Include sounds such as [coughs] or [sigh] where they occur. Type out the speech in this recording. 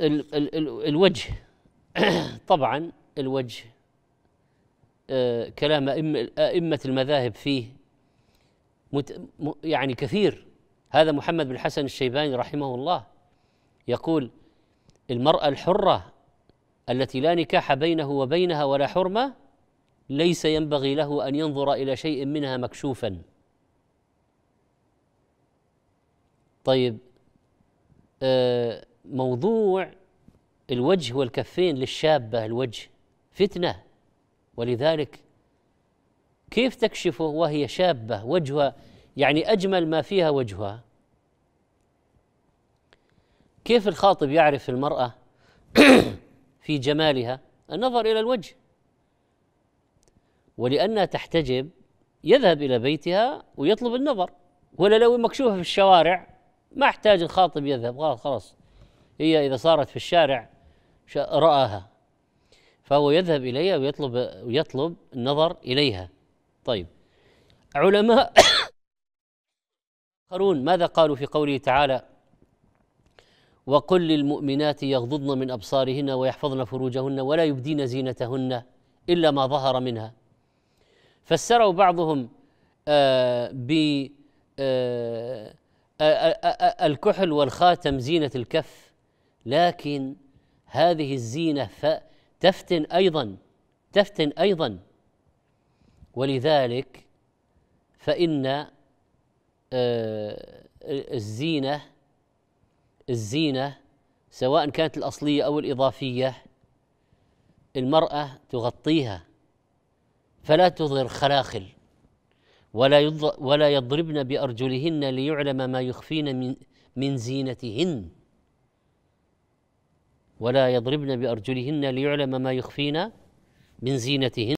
ال ال ال الوجه [coughs] طبعا الوجه آه، كلام أئمة المذاهب فيه مت يعني كثير هذا محمد بن حسن الشيباني رحمه الله يقول المرأة الحرة التي لا نكاح بينه وبينها ولا حرمة ليس ينبغي له أن ينظر إلى شيء منها مكشوفا طيب آه موضوع الوجه والكفين للشابة الوجه فتنة ولذلك كيف تكشفه وهي شابة وجهها يعني أجمل ما فيها وجهها كيف الخاطب يعرف المرأة [clears throat] في جمالها النظر إلى الوجه ولأنها تحتجب يذهب إلى بيتها ويطلب النظر ولا لو مكشوفة في الشوارع ما احتاج الخاطب يذهب خلاص هي إذا صارت في الشارع رآها فهو يذهب إليها ويطلب ويطلب النظر إليها طيب علماء آخرون [coughs] ماذا قالوا في قوله تعالى وقل للمؤمنات يغضضن من أبصارهن ويحفظن فروجهن ولا يبدين زينتهن إلا ما ظهر منها فسروا بعضهم آه ب آه الكحل والخاتم زينة الكف لكن هذه الزينه تفتن ايضا تفتن ايضا ولذلك فان آه، الزينه الزينه سواء كانت الاصليه او الاضافيه المراه تغطيها فلا تظهر خلاخل ولا ولا يضربن بارجلهن ليعلم ما يخفين من من زينتهن ولا يضربن بأرجلهن ليعلم ما يخفين من زينتهن